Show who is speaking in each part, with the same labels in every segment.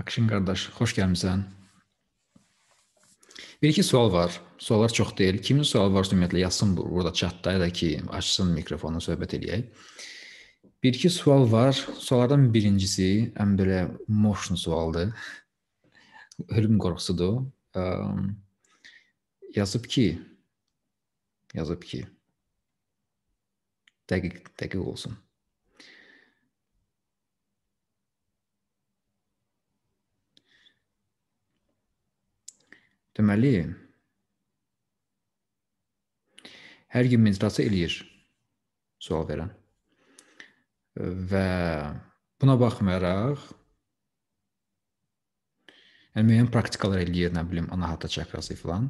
Speaker 1: Akşin qardaş, xoş gəlmisən. Bir-iki sual var. Suallar çox deyil. Kimin sualı varsa ümumiyyətlə yazsın burada chatda ya da ki, açsın mikrofonu söhbət eləyək. Bir-iki sual var. Suallardan birincisi ən belə motion sualdır. Ölüm qorxusudur. Ehm, yazıb ki, yazıb ki. Dəqiq, dəqiq olsun. Deməli, hər gün micrası eləyir sual verən. Və buna baxmayaraq yəni müəyyən praktikalar eləyir, nə bilim, anahata çakrası filan.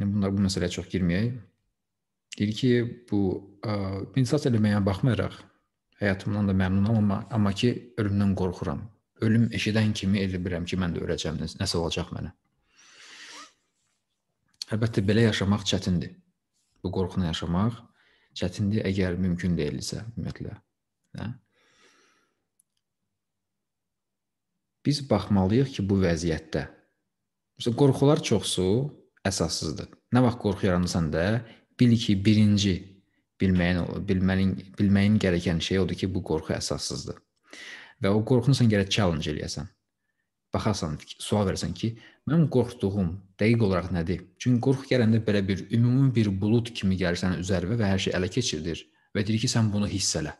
Speaker 1: Yəni bunlar bu məsələyə çox girməyək. Deyir ki, bu pensasiya eləməyə baxmayaraq həyatımdan da məmnunam amma amma ki ölümdən qorxuram. Ölüm eşidən kimi elə bilirəm ki, mən də öləcəm, nəsə olacaq mənə. Əlbəttə belə yaşamaq çətindir. Bu qorxunu yaşamaq çətindir əgər mümkün deyilsə, ümumiyyətlə. Hə? Biz baxmalıyıq ki, bu vəziyyətdə məsələn qorxular çoxsu əsassızdır. Nə vaxt qorxu yaranırsan da, bil ki, birinci bilməyin bilməyin bilməyin gərəkən şey odur ki, bu qorxu əsassızdır. Və o qorxunu sən gərək challenge eləyəsən baxarsan, sual versən ki, mənim qorxduğum dəqiq olaraq nədir? Çünki qorxu gələndə belə bir ümumi bir bulud kimi gəlir sənin üzərinə və hər şey ələ keçirilir və deyir ki, sən bunu hiss elə.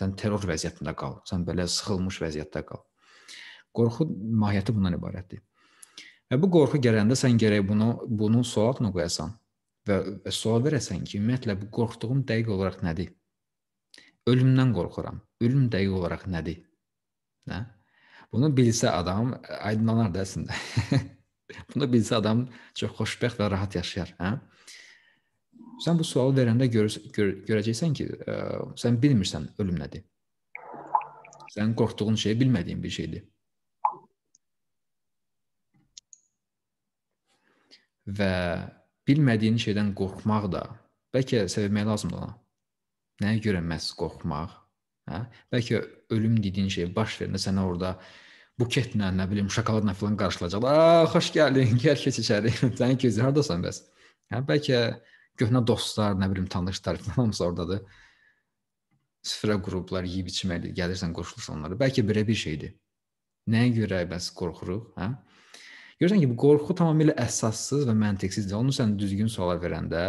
Speaker 1: Sən terror vəziyyətində qal, sən belə sıxılmış vəziyyətdə qal. Qorxu mahiyyəti bundan ibarətdir. Və bu qorxu gələndə sən gərək bunu bunu sual altına qoyasan və, və sual verəsən ki, ümumiyyətlə bu qorxduğum dəqiq olaraq nədir? Ölümdən qorxuram. Ölüm dəqiq olaraq nədir? Nə? Hə? Bunu bilsə adam e, aydınlanar da əslində. Bunu bilsə adam çox xoşbəxt və rahat yaşayar, hə? Sən bu sualı verəndə gör, gör, görəcəksən ki, ə, e, sən bilmirsən ölüm nədir. Sən qorxduğun şeyi bilmədiyin bir şeydir. Və bilmədiyin şeydən qorxmaq da bəlkə sevmək lazımdır ona. Nəyə görə məhz qorxmaq? Hə? Bəlkə ölüm dediyin şey baş verəndə sənə orada buketlə, nə bilim, şokoladla falan qarşılayacaqlar. A, xoş gəldin, gəl keç içəri. Sən gözün hardasan bəs? Hə, bəlkə köhnə dostlar, nə bilim, tanışlar falan hamısı oradadır. Sıfıra qruplar yeyib içməli, gəlirsən qoşulursan onlara. Bəlkə belə bir şeydir. Nəyə görə bəs qorxuruq, hə? Görürsən ki, bu qorxu tamamilə əsassız və məntiqsizdir. Onu sən düzgün suala verəndə,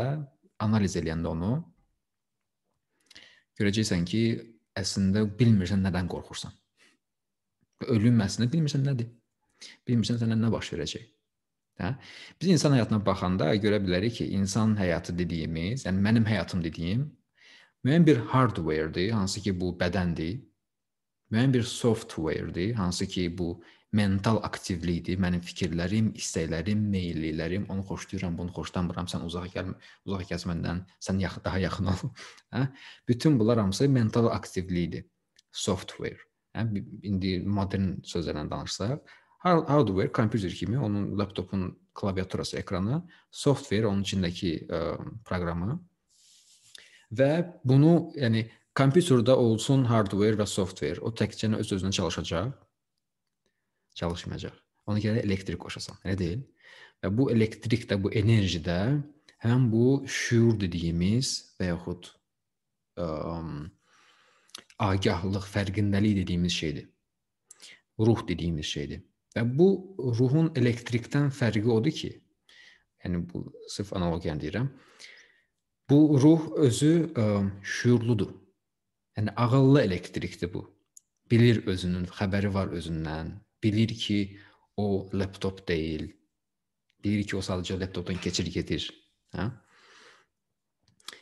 Speaker 1: analiz edəndə onu görəcəksən ki, əslində bilmirsən nədən qorxursan. Ölüm əslində bilmirsən nədir. Bilmirsən sənə nə baş verəcək. Hə? Biz insan həyatına baxanda görə bilərik ki, insan həyatı dediyimiz, yəni mənim həyatım dediyim müəyyən bir hardware-dir, hansı ki, bu bədəndir. Müəyyən bir software-dir, hansı ki, bu mental aktivlikdir. Mənim fikirlərim, istəklərim, meylliklərim, onu xoşlayıram, bunu xoşlamıram, sən uzaq gəl, uzaq kəs məndən, sən yaxın daha yaxın ol. Hə? Bütün bunlar hamısı mental aktivlikdir. Software. Hə? İndi modern sözlərlə danışsaq, hardware kompüter kimi onun laptopun klaviaturası, ekranı, software onun içindəki ə, e, proqramı və bunu yəni kompüterdə olsun hardware və software o təkcə öz-özünə çalışacaq çalışmayacaq. Ona görə elektrik qoşasan, elə deyil? Və bu elektrik də, bu enerji də həm bu şuur dediyimiz və yaxud ə, ağahlıq, fərqindəlik dediyimiz şeydir. Ruh dediyimiz şeydir. Və bu ruhun elektrikdən fərqi odur ki, yəni bu sırf analogiyan deyirəm. Bu ruh özü ə, şuurludur. Yəni ağıllı elektrikdir bu. Bilir özünün, xəbəri var özündən, bilir ki o laptop değil. Bilir ki o sadece laptoptan geçir getir. Ha? Hə?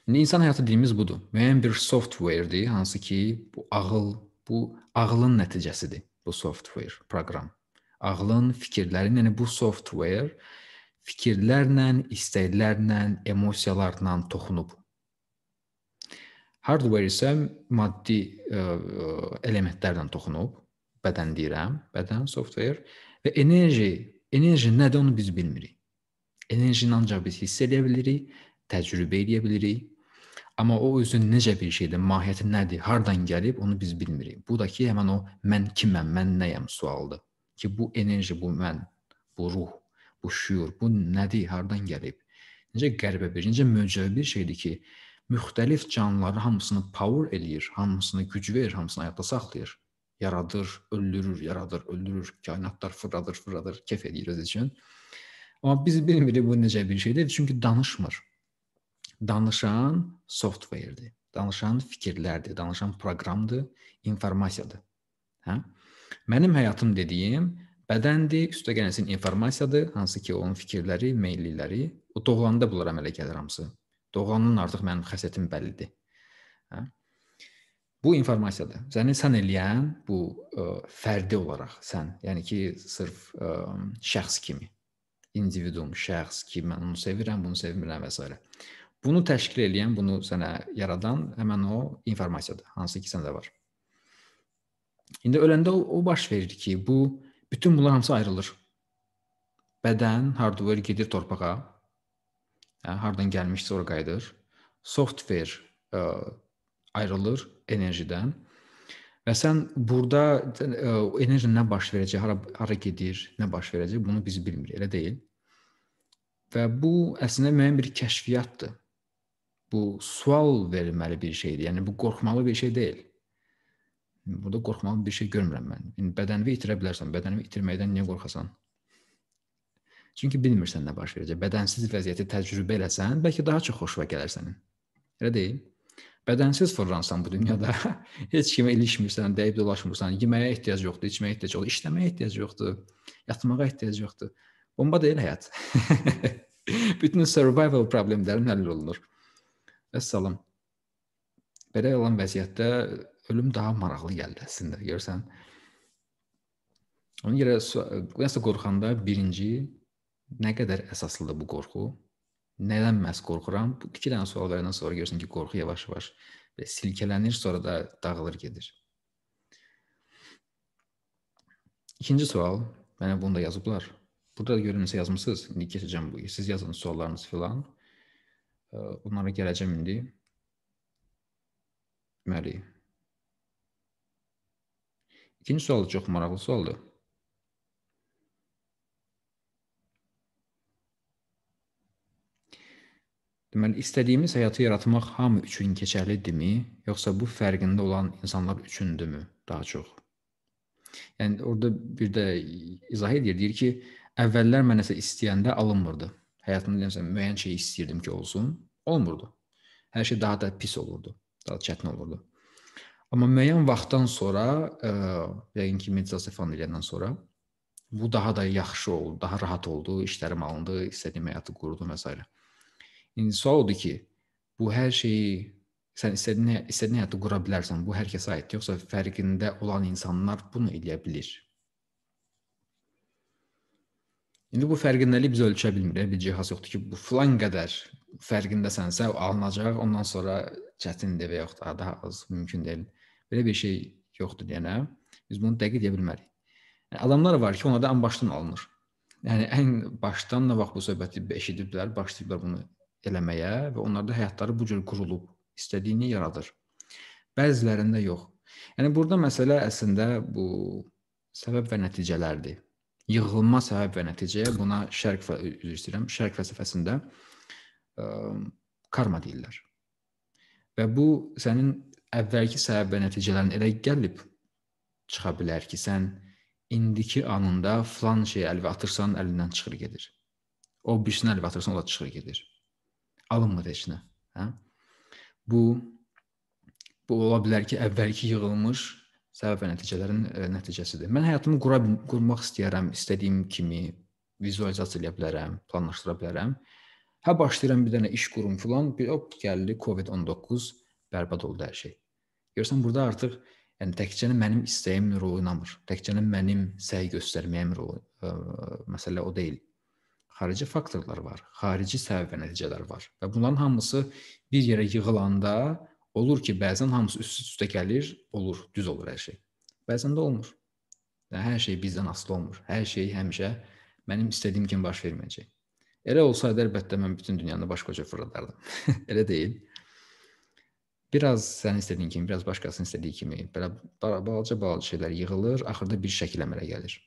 Speaker 1: İndi insan həyatı dilimiz budur. Müəyyən bir softwaredir, hansı ki bu ağıl, bu ağlın nəticəsidir bu software, proqram. Ağlın, fikirlərin, yəni bu software fikirlərlə, istəklərlə, emosiyalarla toxunub. Hardware isə maddi ə, e, ə, e, elementlərlə toxunub bədən deyirəm, bədən, software və enerji, enerji nədir onu biz bilmirik. Enerjini ancaq biz hiss edə bilirik, təcrübə edə bilirik. Amma o özün necə bir şeydir, mahiyyəti nədir, hardan gəlib onu biz bilmirik. Bu da ki, həmin o mən kiməm, mən nəyəm sualıdır. Ki bu enerji, bu mən, bu ruh, bu şuur, bu nədir, hardan gəlib? Necə qəribə bir, necə möcüzəvi bir şeydir ki, müxtəlif canlıları hamısını power eləyir, hamısını güc verir, hamısını həyatda saxlayır yaradır, öldürür, yaradır, öldürür, kainatlar fırladır, fırladır, kef ediyoruz için. Amma biz bilmirik bu necə bir şeydir, çünki danışmır. Danışan softwaredir, danışan fikirlərdir, danışan proqramdır, informasiyadır. Hə? Mənim həyatım dediyim bədəndir, üstə gələnsin informasiyadır, hansı ki onun fikirləri, meylləri, o doğulanda bunlar əmələ gəlir hamısı. Doğulandan artıq mənim xəsətim bəllidir. Hə? bu informasiyada səni sən eləyən bu ə, e, fərdi olaraq sən, yəni ki, sırf ə, e, şəxs kimi, individuum, şəxs kimi mən onu sevirəm, bunu sevmirəm və s. Bunu təşkil edən, bunu sənə yaradan həmin o informasiyada, hansı ki, səndə var. İndi öləndə o, o baş verir ki, bu bütün bunlar hamısı ayrılır. Bədən, hardware gedir torpağa. Hə, hardan gəlmişsə ora qayıdır. Software ə, e, ayrılır enerjidən. Və sən burada e, enerji nə baş verəcək, hara hara gedir, nə baş verəcək, bunu biz bilmirik, elə deyil. Və bu əslində müəyyən bir kəşfiyyatdır. Bu sual verməli bir şeydir. Yəni bu qorxmalı bir şey deyil. Burada qorxmalı bir şey görmürəm mən. İndi bədənini itirə bilərsən, bədənini itirməkdən niyə qorxasan? Çünki bilmirsən nə baş verəcək. Bədənsiz vəziyyəti təcrübə eləsən, bəlkə daha çox xoşuna gələr sənin. Elə deyil? Bədənsiz fırlansan bu dünyada, heç kimə ilişmirsən, dəyib dolaşmırsan, yeməyə ehtiyac yoxdur, içməyə ehtiyac yoxdur, işləməyə ehtiyac yoxdur, yatmağa ehtiyac yoxdur. Bomba deyil həyat. Bütün survival problemlərin həll olunur. Vəssalam. Belə olan vəziyyətdə ölüm daha maraqlı gəldi əslində, görsən? Ona görə nəsə qorxanda birinci nə qədər əsaslıdır bu qorxu? nədən məhz qorxuram? Bu iki dənə sual verəndən sonra görürsən ki, qorxu yavaş-yavaş silkələnir, sonra da dağılır gedir. İkinci sual, mənə bunu da yazıblar. Burada da görünsə yazmısınız. İndi keçəcəm bu. Siz yazın suallarınızı filan. Onlara gələcəm indi. Deməli. İkinci sual çox maraqlı sualdır. Deməli, istədiyimiz həyatı yaratmaq hamı üçün keçərlidirmi, yoxsa bu fərqində olan insanlar üçündürmü daha çox? Yəni orada bir də izah edir, deyir ki, əvvəllər mən nəsə istəyəndə alınmırdı. Həyatımda nəsə müəyyən şey istəyirdim ki, olsun, olmurdu. Hər şey daha da pis olurdu, daha çətin olurdu. Amma müəyyən vaxtdan sonra, ə, e, yəqin ki, meditasiya falan edəndən sonra bu daha da yaxşı oldu, daha rahat oldu, işlərim alındı, istədiyim həyatı qurdum və s. İntisa odur ki, bu hər şeyi sən istədiyin, istədiyin həyatı qura bilərsən. Bu hər kəsə aiddir. Yoxsa fərqində olan insanlar bunu eləyə bilir. İndi bu fərqindəliyi biz ölçə bilmirik. Bir cihaz yoxdur ki, bu filan qədər fərqindəsənsə alınacaq, ondan sonra çətindir və yoxdur, daha az mümkün deyil. Belə bir şey yoxdur deyənə biz bunu dəqiq deyə bilmərik. Yəni, adamlar var ki, ona da ən başdan alınır. Yəni ən başdan nə vaxt bu söhbəti eşidiblər, başlayıblar bunu eləməyə və onlarda həyatları bu cür qurulub, istədiyini yaradır. Bəzilərində yox. Yəni burada məsələ əslində bu səbəb və nəticələrdir. Yığılma səbəb və nəticəyə buna şərq üzr istəyirəm, şərq fəlsəfəsində ə, karma deyirlər. Və bu sənin əvvəlki səbəb və nəticələrin elə gəlib çıxa bilər ki, sən indiki anında falan şey əlvə atırsan, əlindən çıxır gedir. O birisini əlvə atırsan, o da çıxır gedir alınmır heç nə. Hə? Bu bu ola bilər ki, əvvəlki yığılmış səbəb və nəticələrin ə, e, nəticəsidir. Mən həyatımı qura qurmaq istəyirəm, istədiyim kimi vizualizasiya edə bilərəm, planlaşdıra bilərəm. Hə başlayıram bir dənə iş qurum filan, bir hop gəldi COVID-19, bərbad oldu hər şey. Görsən burada artıq yəni təkcə mənim istəyim rol oynamır. Təkcə mənim səy göstərməyim rol ə, e, məsələ o deyil xarici faktorlar var, xarici səbəb və nəticələr var və bunların hamısı bir yerə yığılanda olur ki, bəzən hamısı üst-üstə gəlir, olur, düz olur hər şey. Bəzən də olmur. Yəni hər şey bizdən asılı olmur. Hər şey həmişə mənim istədiyim kimi baş verməyəcək. Elə olsaydı əlbəttə mən bütün dünyanı başqaca fırladardım. Elə deyil. Biraz sənin istədiyin kimi, biraz başqasının istədiyi kimi belə balaca-balaca şeylər yığılır, axırda bir şəkil əmələ gəlir.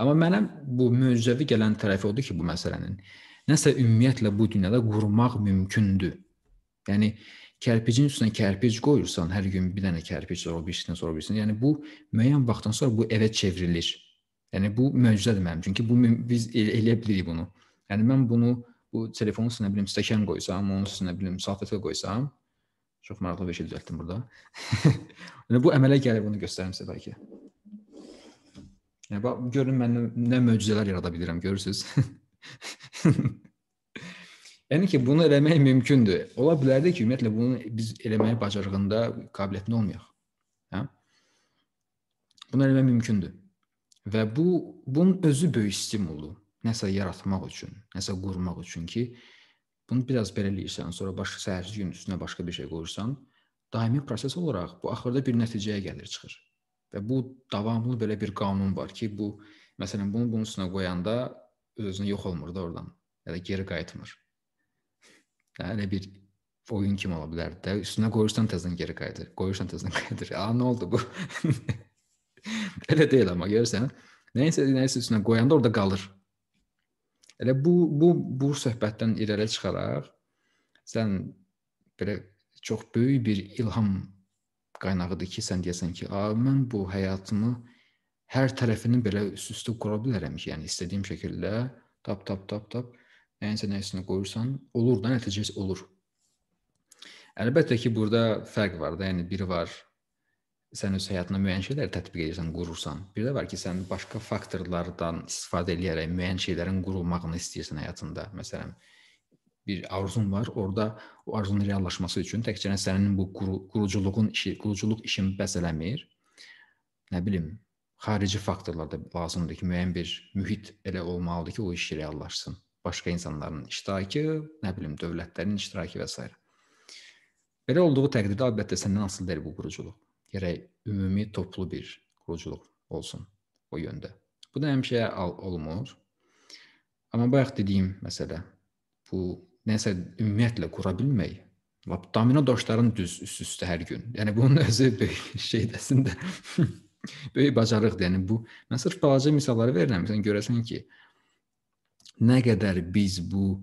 Speaker 1: Amma mənə bu möcüzəvi gələn tərəfi odur ki, bu məsələnin nəsə ümumiyyətlə bu dünyada qurmaq mümkündür. Yəni kərpicin üstünə kərpic qoyursan, hər gün bir dənə kərpic, sonra birisini, sonra birisini. Yəni bu müəyyən vaxtdan sonra bu evə çevrilir. Yəni bu möcüzədir mənim üçün ki, bu biz el eləyə bilirik bunu. Yəni mən bunu bu telefonun üstünə bilim stəkan qoysam, onun üstünə bilim salfetə qoysam, çox maraqlı bir şey düzəltdim burada. yəni bu əmələ gəlir bunu göstərim sizə bəlkə. Yəni, bax, görün mən nə möcüzələr yarada bilirəm, görürsüz? yəni ki, bunu eləmək mümkündür. Ola bilərdi ki, ümumiyyətlə bunu biz eləməyə bacarığında, qabiliyyətində olmayaq. Hə? Bunu eləmək mümkündür. Və bu bunun özü böyük stimuldur. Nəsə yaratmaq üçün, nəsə qurmaq üçün ki, bunu biraz belə eləyirsən, sonra başqa səhərsi gün üstünə başqa bir şey qoyursan, daimi proses olaraq bu axırda bir nəticəyə gəlir çıxır. Və bu davamlı belə bir qanun var ki, bu məsələn bunu bunun üstünə qoyanda özünü yox olmur da oradan ya da geri qayıtmır. Yəni bir oyun kimi ola bilər də. Üstünə qoyursan təzədən geri qayıdır. Qoyursan təzədən qayıdır. A, nə oldu bu? Elə deyil amma görürsən, nəyisə nəyisə üstünə qoyanda orada qalır. Elə bu bu bu söhbətdən irəli çıxaraq sən belə çox böyük bir ilham qaynağıdır ki, sən deyəsən ki, "A, mən bu həyatımı hər tərəfini belə üst-üstə qura bilərəm ki, yəni istədiyim şəkildə tap tap tap tap nəyinsə nəyisinə qoyursan, olur da nəticəsi olur." Əlbəttə ki, burada fərq var da, yəni biri var sən öz həyatına müəyyən şeylər tətbiq edirsən, qurursan. Bir də var ki, sən başqa faktorlardan istifadə edərək müəyyən şeylərin qurulmağını istəyirsən həyatında. Məsələn, bir arzun var. Orada o arzunun reallaşması üçün təkcə yəni sənin bu quru, quruculuğun işi, quruculuq işin bəs eləmir. Nə bilim, xarici faktorlar da lazımdır ki, müəyyən bir mühit elə olmalıdır ki, o iş reallaşsın. Başqa insanların iştirakı, nə bilim, dövlətlərin iştirakı və s. Belə olduğu təqdirdə əlbəttə səndən asılı deyil bu quruculuq. Gərək ümumi, toplu bir quruculuq olsun o yöndə. Bu da həmişə olmur. Amma bayaq dediyim məsələ bu nəsə ümumiyyətlə qura bilmək. Lap domino daşların düz üst-üstə hər gün. Yəni bunun özü böyük şeydəsində böyük bacarıqdır. Yəni bu mən sırf balaca misalları verirəm, sən görəsən ki, nə qədər biz bu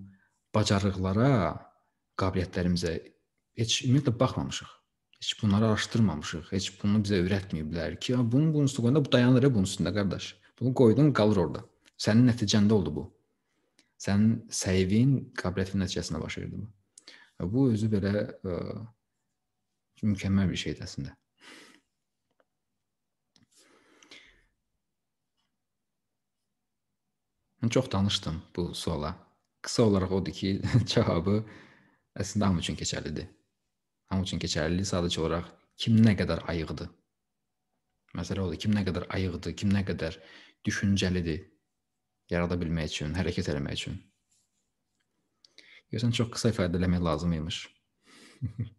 Speaker 1: bacarıqlara, qabiliyyətlərimizə heç ümumiyyətlə baxmamışıq. Heç bunları araşdırmamışıq. Heç bunu bizə öyrətməyiblər ki, bunun bunun üstündə bu dayanır bunun üstündə qardaş. Bunu qoydun, qalır orada. Sənin nəticəndə oldu bu sənin səviyyənin, qabiliyyətin nəticəsində baş verdi bu. Və bu özü belə ə, e, mükəmməl bir şeydir əslində. Mən çox danışdım bu suala. Qısa olaraq odur ki, cavabı əslində hamı üçün keçərlidir. Hamı üçün keçərlidir sadəcə olaraq kim nə qədər ayıqdır. Məsələ odur, kim nə qədər ayıqdır, kim nə qədər düşüncəlidir, yarada bilmək üçün, hərəkət eləmək üçün. Görsən çox qısa ifadə eləmək lazım imiş.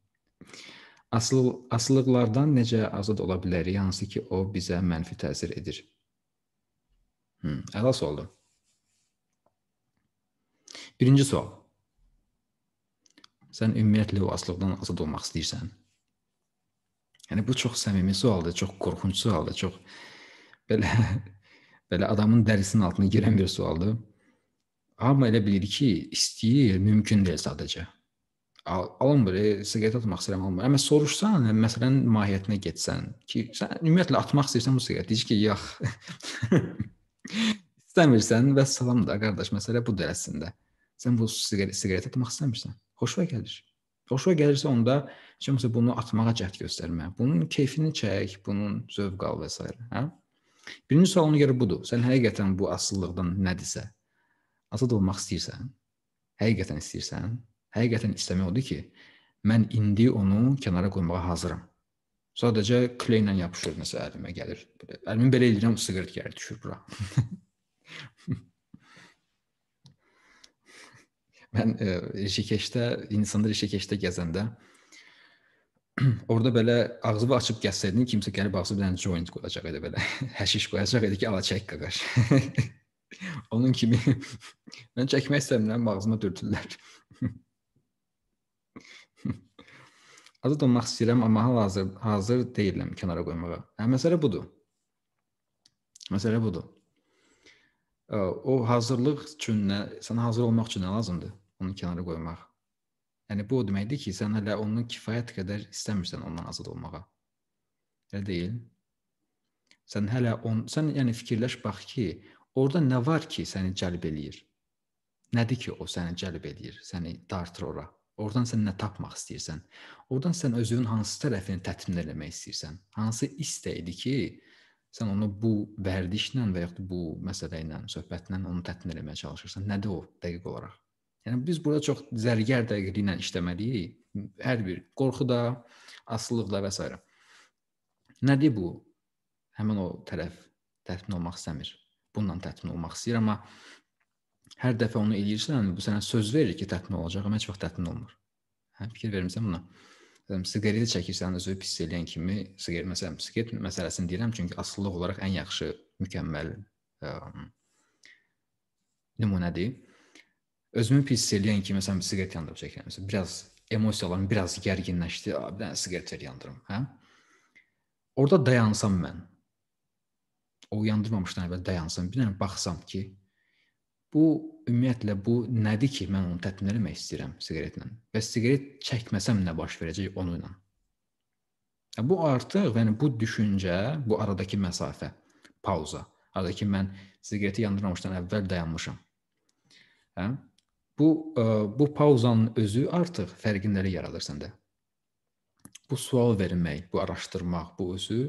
Speaker 1: Asıl asılıqlardan necə azad ola bilərik, hansı ki, o bizə mənfi təsir edir. Hmm, əlas oldu. Birinci sual. Sən ümumiyyətlə o asılıqdan azad olmaq istəyirsən? Yəni bu çox səmimi sualdır, çox qorxunc sualdır, çox belə Belə adamın dərisinin altına girən bir sualdır. Hamı elə bilir ki, istəyir, mümkün deyil sadəcə. Al, alınmır, e, siqaret atmaq istəyirəm alınmır. Amma soruşsan, məsələnin mahiyyətinə getsən ki, sən ümumiyyətlə atmaq istəyirsən bu siqareti, deyir ki, yox. istəmirsən və salam da qardaş, məsələ budur əslində. Sən bu siqaret siqaret atmaq istəmirsən. Xoşuna gəlir. Xoşuna gəlirsə onda heç olmasa bunu atmağa cəhd göstərmə. Bunun keyfini çək, bunun zövq al və s. hə? Birinci sualına görə budur. Sən həqiqətən bu asılılıqdan nədirsə, azad olmaq istəyirsən, həqiqətən istəyirsən, həqiqətən istəmək odur ki, mən indi onu kənara qoymağa hazıram. Sadəcə kleylə yapışır nəsə əlimə gəlir. Belə, əlimi belə eləyirəm, siqaret gəlir düşür bura. mən e, Rişikeşdə, Hindistanda Rişikeşdə gəzəndə e, orada belə ağzını açıb gəzsəydin, kimsə gəlib ağzı bir dənə joint qoyacaq idi belə. Həşiş qoyacaq idi ki, ala çək qaqaş. Onun kimi mən çəkmək istəmirəm, ağzıma dürtürlər. Azad olmaq istəyirəm, amma hal-hazır hazır deyiləm kənara qoymağa. Hə, məsələ budur. Məsələ budur. O hazırlıq üçün nə, sənə hazır olmaq üçün nə lazımdır? Onu kənara qoymaq. Yəni bu o deməkdir ki, sən hələ onun kifayət qədər istəmirsən ondan azad olmağa. Elə deyil? Sən hələ on sən yəni fikirləş bax ki, orada nə var ki, səni cəlb eləyir? Nədir ki, o səni cəlb eləyir, səni dartır ora? Oradan sən nə tapmaq istəyirsən? Oradan sən özünün hansı tərəfini tətmin etmək istəyirsən? Hansı istəyidir ki, sən onu bu vərdişlə və yaxud bu məsələ ilə, söhbətlə onu tətmin etməyə çalışırsan? Nədir o dəqiq olaraq? Yəni biz burada çox zərgər dəqiqliyi ilə işləməliyik. Hər bir qorxu da, asılılıq da və s. Nədir bu? Həmin o tərəf təmin olmaq istəmir. Bundan təmin olmaq istəyir, amma hər dəfə onu eləyirsən, yəni bu sənə söz verir ki, təmin olacaq, amma heç vaxt təmin olmur. Hə, fikir vermisən buna. Məsələn, siqaret çəkirsən, özünü pis eləyən kimi, siqaret məsələn, siqaret məsələsini deyirəm, çünki asılılıq olaraq ən yaxşı, mükəmməl ə, nümunədir özümü pis eləyən ki, məsələn, siqaret yandırıb çəkirəm. Məsələn, biraz emosiyalarım biraz gərginləşdi. Bir dənə siqaret yandırım, hə? Orda dayansam mən. O yandırmamışdan əvvəl dayansam, bir dənə baxsam ki, bu ümumiyyətlə bu nədir ki, mən onu tətmin etmək istəyirəm siqaretlə. Və siqaret çəkməsəm nə baş verəcək onunla? Bu artıq, yəni bu düşüncə, bu aradakı məsafə, pauza. Aradakı mən siqareti yandırmamışdan əvvəl dayanmışam. Hə? bu ə, e, bu pauzanın özü artıq fərqinləri yaradır səndə. Bu sual vermək, bu araşdırmaq, bu özü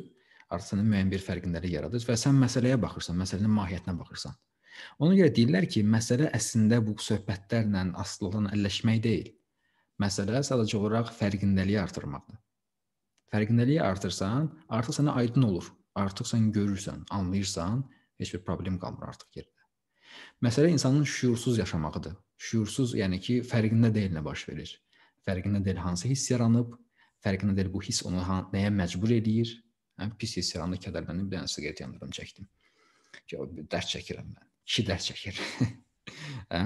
Speaker 1: artıq sənin müəyyən bir fərqinləri yaradır və sən məsələyə baxırsan, məsələnin mahiyyətinə baxırsan. Ona görə deyirlər ki, məsələ əslində bu söhbətlərlə asılı olan əlləşmək deyil. Məsələ sadəcə olaraq fərqindəliyi artırmaqdır. Fərqindəliyi artırsan, artıq sənə aydın olur. Artıq sən görürsən, anlayırsan, heç bir problem qalmır artıq yerdə. Məsələ insanın şüursuz yaşamağıdır. Şüursuz, yəni ki, fərqində deyil nə baş verir. Fərqində deyil hansı hiss yaranıb, fərqində deyil bu hiss onu nəyə məcbur eləyir. Həm pis hiss yarandı, kədərləndim, bir dənə siqaret yandırdım, çəkdim. Ki, dərd çəkirəm mən. Kişi dərd çəkir. hə?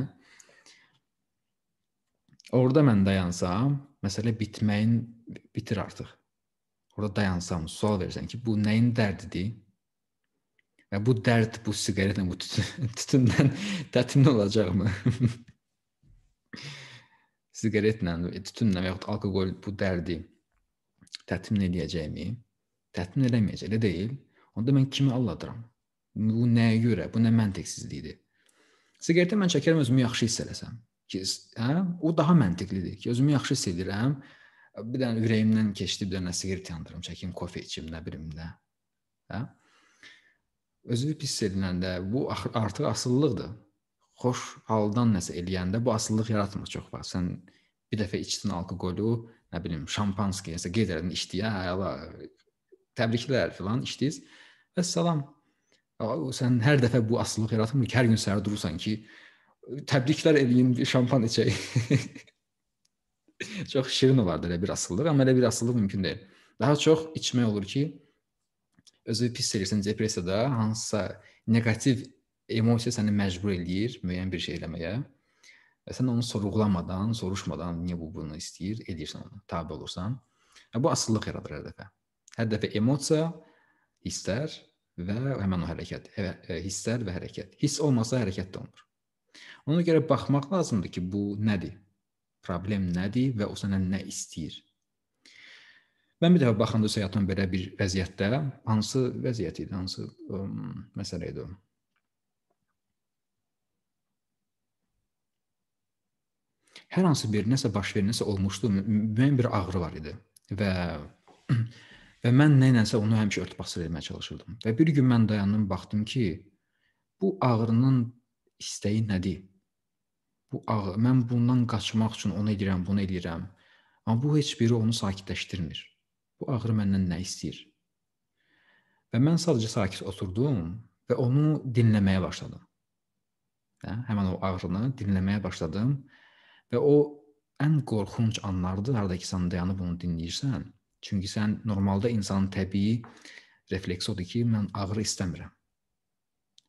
Speaker 1: Orda mən dayansam, məsələ bitməyin bitir artıq. Orda dayansam, sual versən ki, bu nəyin dərdidir? Və bu dərd bu siqaretlə, e, bu tütün, tütündən təmin olacaqmı? siqaretlə, tütünlə və yaxud alkoqol bu dərdi təmin edəcəkmi? Təmin eləməyəcək, elə deyil. Onda mən kimi alladıram? Bu nəyə görə? Bu nə məntiqsizlikdir? Siqaretə mən çəkərəm özümü yaxşı hiss eləsəm. Ki, hə? O daha məntiqlidir ki, özümü yaxşı hiss edirəm. Bir dənə ürəyimdən keçdi, bir dənə siqaret yandırım, çəkim, kofe içim, nə bilim də. Hə? özünü pis edinəndə bu artıq asıllıqdır. Xoş haldan nəsə eləyəndə bu asıllıq yaratmır çox vaxt. Sən bir dəfə içdin alkoqolu, nə bilim, şampanski, nəsə qeyd edin, içdiyə, həla təbriklər filan içdiniz. Və salam. Sən hər dəfə bu asıllıq yaratmır ki, hər gün səhər durursan ki, təbriklər eləyin, bir şampan içək. çox şirin olardı elə bir asıllıq, amma elə bir asıllıq mümkün deyil. Daha çox içmək olur ki, özü pis eləyirsən depressiyada, hansısa neqativ emosiya səni məcbur eləyir müəyyən bir şey eləməyə. Və sən onu sorğulamadan, soruşmadan niyə bu bunu istəyir, edirsən onu, tabe olursan. Və bu asıllıq yaradır hər dəfə. Hər dəfə emosiya, hisslər və həmin o hərəkət, e, e, hisslər və hərəkət. Hiss olmasa hərəkət də olmur. Ona görə baxmaq lazımdır ki, bu nədir? Problem nədir və o səndən nə istəyir? Mən bir dəfə baxanda həyatım belə bir vəziyyətdə, hansı vəziyyət idi, hansı um, məsələ idi o? Hər hansı bir nəsə baş verir, nəsə olmuşdu, müəyyən bir ağrı var idi və və mən nə ilənsə onu həmişə örtbasır etməyə çalışırdım. Və bir gün mən dayandım, baxdım ki, bu ağrının istəyi nədir? Bu ağrı, mən bundan qaçmaq üçün onu edirəm, bunu edirəm. Amma bu heç biri onu sakitləşdirmir. Bu ağrı məndən nə istəyir? Və mən sadəcə sakit oturdum və onu dinləməyə başladım. Hə, həmin o ağrını dinləməyə başladım və o ən qorxunc anlardır, harda ki sən dayanıb onu dinləyirsən. Çünki sən normalda insanın təbii refleksi odur ki, mən ağrı istəmirəm.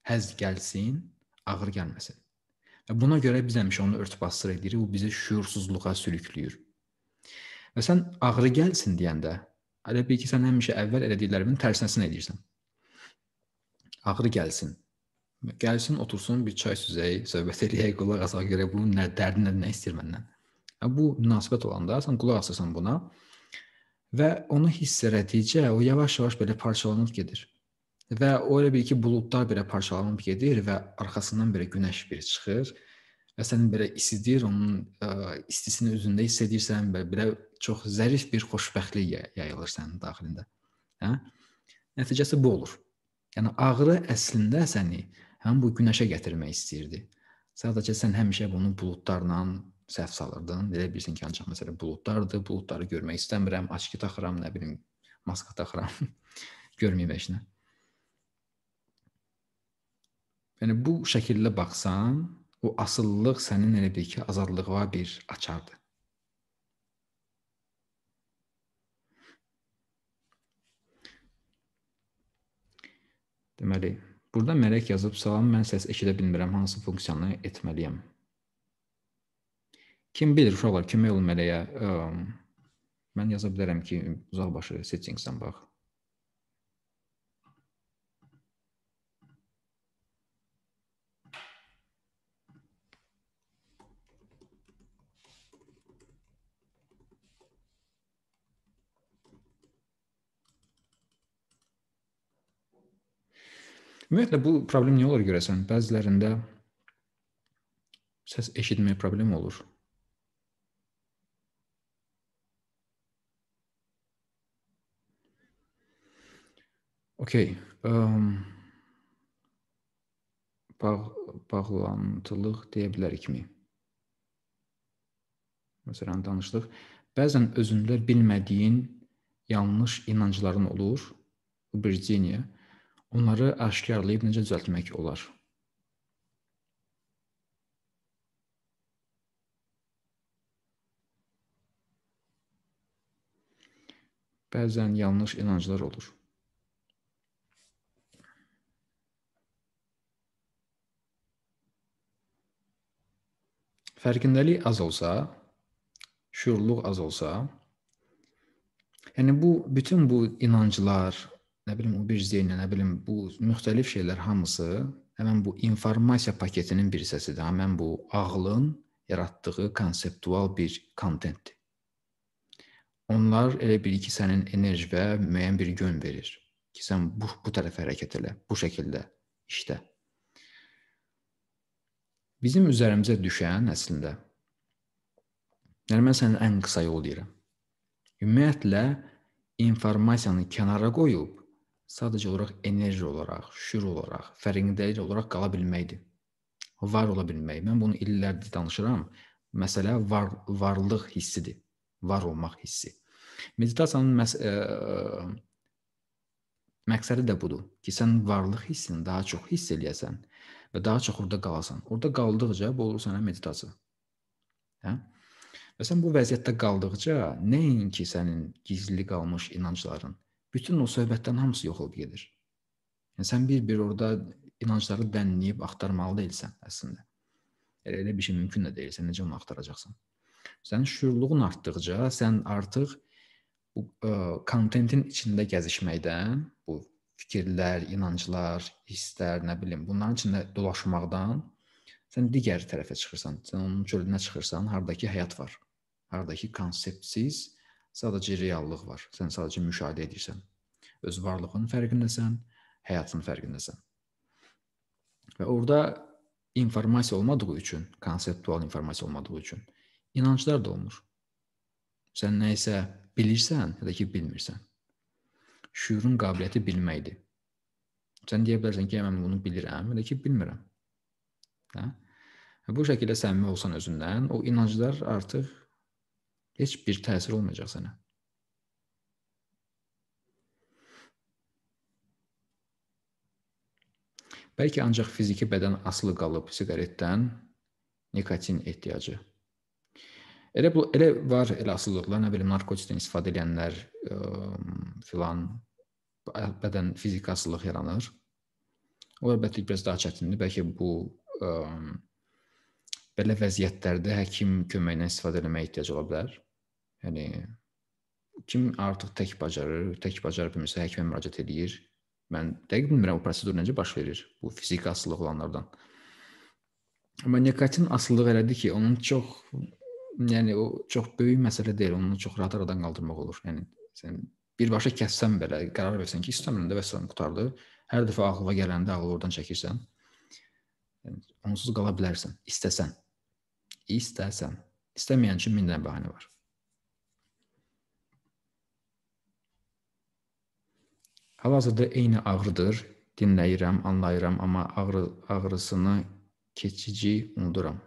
Speaker 1: Həzz gəlsin, ağrı gəlməsin. Və buna görə biz həmişə onu örtbasdır edirik, bu bizi şüursuzluğa sürükləyir. Və sən ağrı gəlsin deyəndə Hələ bil ki, sən həmişə əvvəl elədiklərimin tərsinəsini edirsən. Axırı gəlsin. Gəlsin, otursun, bir çay süzək, söhbət eləyək, qulaq asaq görə bunun nə dərdi, nə, nə istəyir məndən. Yəni bu münasibət olanda sən qulaq asırsan buna və onu hiss elədikcə o yavaş-yavaş belə parçalanıb gedir. Və o elə bil ki, buludlar belə parçalanıb gedir və arxasından belə günəş bir çıxır və sən belə isidir, onun ə, e, istisini üzündə hiss edirsən və belə çox zərif bir xoşbəxtlik yayılır sənin daxilində. Hə? Nəticəsi bu olur. Yəni ağrı əslində səni həm bu günəşə gətirmək istəyirdi. Sadəcə sən həmişə bunu buludlarla səhv salırdın. Belə bilirsən ki, ancaq məsələ buludlardır. Buludları görmək istəmirəm, açki taxıram, nə bilim, maska taxıram. Görməyim işinə. Yəni bu şəkildə baxsan, O asıllılıq sənin elə bir ki, azadlığa bir açardır. Deməli, burada mələk yazıb salam, mən səs eşidə bilmirəm, hansı funksiyanı etməliyəm? Kim bilir uşaqlar, kömək olun mələyə. Mən yaza bilərəm ki, uzaq başı settingsdən bax. Ümumiyyətlə bu problem niyə olur görəsən? Bəzilərində səs eşitməyə problem olur. Okay. Um, bağ bağlantılıq deyə bilərikmi? Məsələn, danışdıq. Bəzən özündə bilmədiyin yanlış inancların olur. Virginia Onları aşkarlayıb necə düzəltmək olar? Bəzən yanlış inanclar olur. Fərqindəlik az olsa, şüurluq az olsa, yəni bu bütün bu inanclar, nə bilim Uber ilə, nə bilim bu müxtəlif şeylər hamısı həmin bu informasiya paketinin bir hissəsidir. Həmin bu ağlın yaratdığı konseptual bir kontentdir. Onlar elə bir ki, sənin enerji və müəyyən bir yön verir ki, sən bu bu tərəfə hərəkət elə, bu şəkildə işlə. Bizim üzərimizə düşən əslində yəni mən sənə ən qısa yol deyirəm. Ümumiyyətlə informasiyanı kənara qoyub sadəcə olaraq enerji olaraq, şüur olaraq, fərqindəlik olaraq qala bilməkdir. Var ola bilmək. Mən bunu illərdir danışıram. Məsələ var varlıq hissidir. Var olmaq hissi. Meditasiyanın məs ə, e, məqsədi də budur ki, sən varlıq hissini daha çox hiss eləyəsən və daha çox orada qalasan. Orada qaldıqca bu olur sənə meditasiya. Hə? Və sən bu vəziyyətdə qaldıqca nəinki sənin gizli qalmış inancların, bütün o söhbətlərin hamısı yox olub gedir. Yəni sən bir-bir orada inancları dənləyib axtarmalı deyilsən əslində. Elə, elə bir şey mümkün də deyil. Sən necə onu axtaracaqsan? Sənin şüurluğun artdıqca sən artıq bu ə, kontentin içində gəzişməkdən, bu fikirlər, inanclar, hisslər, nə bilim, bunların içində dolaşmaqdan sən digər tərəfə çıxırsan. Sən onun çölünə çıxırsan, hardakı həyat var. Hardakı konseptsiz, Sadəcə reallıq var. Sən sadəcə müşahidə edirsən. Öz varlığının fərqindəsən, həyatının fərqindəsən. Və orada informasiya olmadığı üçün, konseptual informasiya olmadığı üçün inanclar da olmur. Sən nə isə bilirsən, ya da ki bilmirsən. Şüurun qabiliyyəti bilməkdir. Sən deyə bilərsən ki, mən bunu bilirəm, ya da ki bilmirəm. Hə? Bu şəkildə səmimi olsan özündən, o inanclar artıq Heç bir təsir olmayacaq sənə. Bəlkə ancaq fiziki bədən asılı qalıb siqaretdən nikotin ehtiyacı. Elə bu elə var elə asılılıqlar, nə bilim narkotikdən istifadə edənlər ə, filan bədən fiziki asılılıq yaranır. O əlbəttə biraz daha çətindir. Bəlkə bu ə, belə vəziyyətlərdə həkim köməyinə istifadə etməyə ehtiyac ola bilər. Yəni kim artıq tək bacarır, tək bacara bilmirsə həkimə müraciət eləyir. Mən dəqiq bilmirəm o prosedur necə baş verir bu fiziki asılılıq olanlardan. Amma nikotin asılılığı elədir ki, onun çox yəni o çox böyük məsələ deyil, onu çox rahat aradan qaldırmaq olur. Yəni sən birbaşa kəssən belə qərar versən ki, istəmirəm də və sən qutardı. Hər dəfə ağlına gələndə ağlı oradan çəkirsən. Yəni onsuz qala bilərsən, istəsən. İstəsən. İstəməyən üçün 1000 dənə bəhanə var. Hal-hazırda eyni ağrıdır. Dinləyirəm, anlayıram, amma ağrı ağrısını keçici unuduram.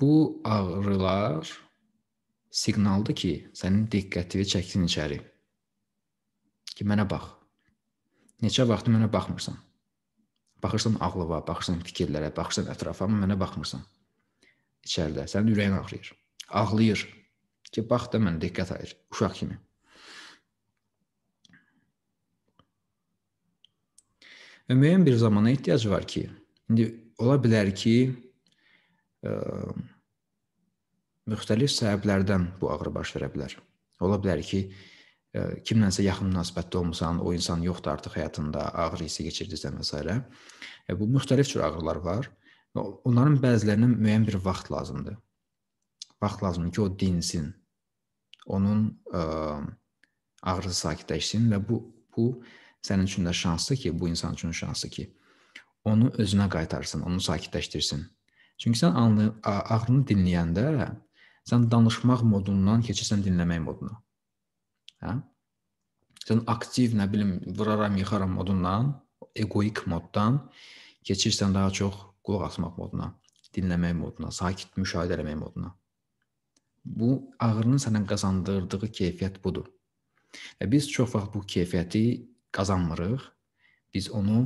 Speaker 1: Bu ağrılar siqnaldır ki, sənin diqqətini çəksin içəri. Ki mənə bax. Neçə vaxtdır mənə baxmırsan? Baxırsan ağlına, baxırsan fikirlərə, baxırsan ətrafa, amma mənə baxmırsan içəridə, sənin ürəyin ağrıyır. Ağlayır ki, bax da mən diqqət ayır uşaq kimi. Və müəyyən bir zamana ehtiyac var ki, indi ola bilər ki, ə, e, müxtəlif səbəblərdən bu ağrı baş verə bilər. Ola bilər ki, ə, e, kimlənsə yaxın münasibətdə olmusan, o insan yoxdur artıq həyatında, ağrı hissi keçirdirsən və s. E, bu müxtəlif cür ağrılar var. Onların bəzilərinə müəyyən bir vaxt lazımdır. Vaxt lazımdır ki, o dinsin. Onun ə, ağrısı sakitləşsin və bu bu sənin üçün də şanslı ki, bu insan üçün şanslı ki, onu özünə qaytarsın, onu sakitləşdirsin. Çünki sən anlı, ağrını dinləyəndə sən danışmaq modundan keçirsən dinləmək moduna. Hə? Sən aktiv, nə bilim, vuraram, yıxaram modundan, egoik moddan keçirsən daha çox qulaq asmaq moduna, dinləmək moduna, sakit müşahidə etmək moduna. Bu ağrının sənə qazandırdığı keyfiyyət budur. Və biz çox vaxt bu keyfiyyəti qazanmırıq. Biz onu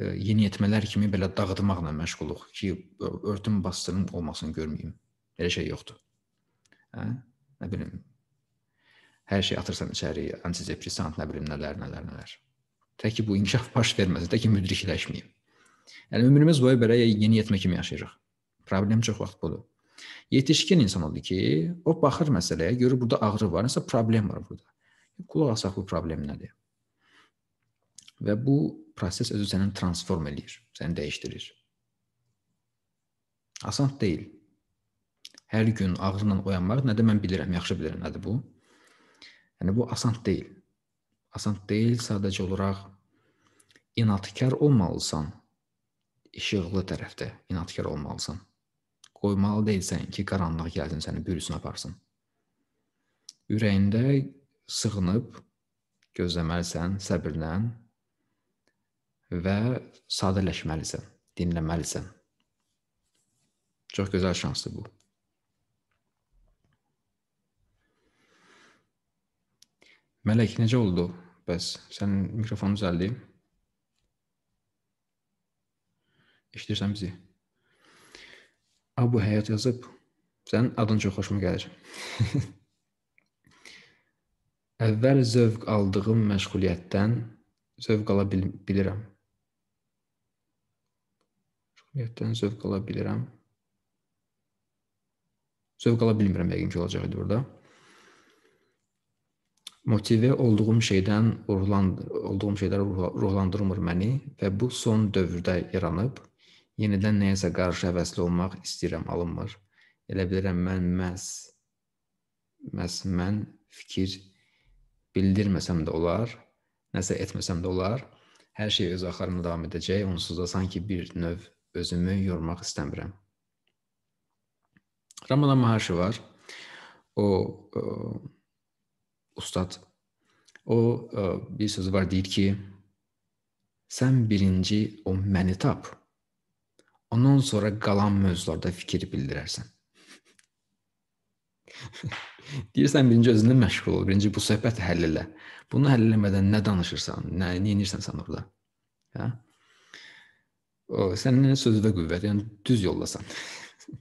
Speaker 1: e, yeniyetmələr kimi belə dağıtmaqla məşğuluq ki, örtüm bastırım olmasını görməyim. Belə şey yoxdur. Hə? Nə bilim. Hər şey atırsan içəri, antidepressant, nə bilim nələr, nələr, nələr. Tək ki bu inkişaf baş verməsin, tək ki müdrikləşməyim. Yəni ömrümüz boyu belə yeni yetmə kimi yaşayırıq. Problem çox vaxt budur. Yetişkin insan oldu ki, o baxır məsələyə, görür burada ağrı var, nəsə problem var burada. Qulaq asaq bu problem nədir? Və bu proses özü səni transform eləyir, səni dəyişdirir. Asan deyil. Hər gün ağrıyla oyanmaq nədir mən bilirəm, yaxşı bilirəm nədir bu. Yəni bu asan deyil. Asan deyil, sadəcə olaraq inadkar olmalısan işıqlı tərəfdə inadkar olmalısan. Qoymalı deyilsən ki, qaranlıq gəlsin səni bürüsün aparsın. Ürəyində sığınıb gözləməlisən səbirlə və sadələşməlisən, dinləməlisən. Çox gözəl şansdır bu. Mələk necə oldu? Bəs sən mikrofonu düzəldin? Eşidirsən bizi? Abi bu həyat yazıb. Sənin adın çox xoşuma gəlir. Əvvəl zövq aldığım məşğuliyyətdən zövq ala bil bilirəm. Məşğuliyyətdən zövq ala bilirəm. Zövq ala bilmirəm yəqin ki, olacaq idi burada. Motive olduğum şeydən ruhland olduğum şeylər ruhlandırmır məni və bu son dövrdə yaranıb Yenidən nəyəsə qarşı həvəsli olmaq istəyirəm, alınmır. Elə bilirəm mən məhz məhz mən fikir bildirməsəm də olar, nəsə etməsəm də olar. Hər şey öz axarına davam edəcək. Onsuz da sanki bir növ özümü yormaq istəmirəm. Ramana Maharshi var. O, o ustad. O, o bir sözü var deyir ki, sən birinci o məni tap. Ondan sonra qalan mövzularda fikir bildirərsən. Deyirsən birinci özünlə məşğul ol, birinci bu söhbəti həll elə. Bunu həll eləmədən nə danışırsan, nə edirsən sən orada? Hə? O sənin sözüdə qüvvət, yəni düz yoldasan.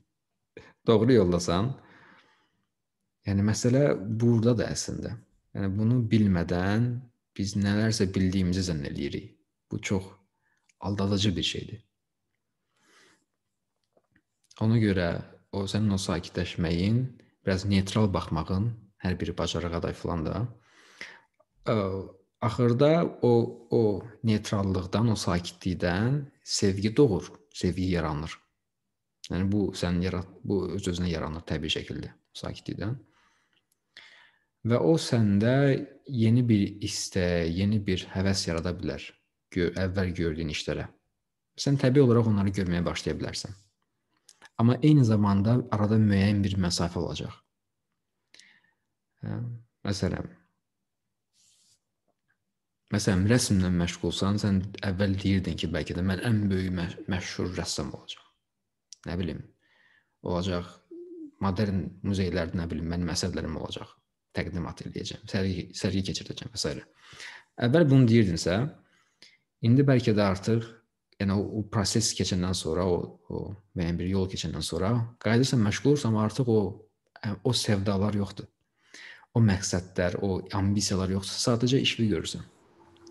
Speaker 1: Doğru yoldasan. Yəni məsələ burada da əslində. Yəni bunu bilmədən biz nələrsə bildiyimizi zənn eləyirik. Bu çox aldadıcı bir şeydir. Ona görə o sənin o sakitləşməyin, biraz neytral baxmağın hər bir bacarığa da filan da ə, axırda o o neytrallıqdan, o sakitlikdən sevgi doğur, sevgi yaranır. Yəni bu sənin yarat bu öz-özünə yaranır təbii şəkildə sakitlikdən. Və o səndə yeni bir istək, yeni bir həvəs yarada bilər. Gör, əvvəl gördüyün işlərə. Sən təbii olaraq onları görməyə başlaya bilərsən. Amma eyni zamanda arada müəyyən bir məsafə olacaq. Hə, məsələn, məsələn, rəsmlə məşğulsan, sən əvvəl deyirdin ki, bəlkə də mən ən böyük mə məşhur rəssam olacağam. Nə bilim, olacaq modern muzeylərdə nə bilim, mənim əsərlərim olacaq, təqdimat edəcəm, sərgi sərgi keçirdəcəm və s. Əvvəl bunu deyirdinsə, indi bəlkə də artıq yəni o, o proses keçəndən sonra, o, o müəyyən bir yol keçəndən sonra qayıdırsan məşğul olursan, artıq o o sevdalar yoxdur. O məqsədlər, o ambisiyalar yoxsa sadəcə işvi görürsən.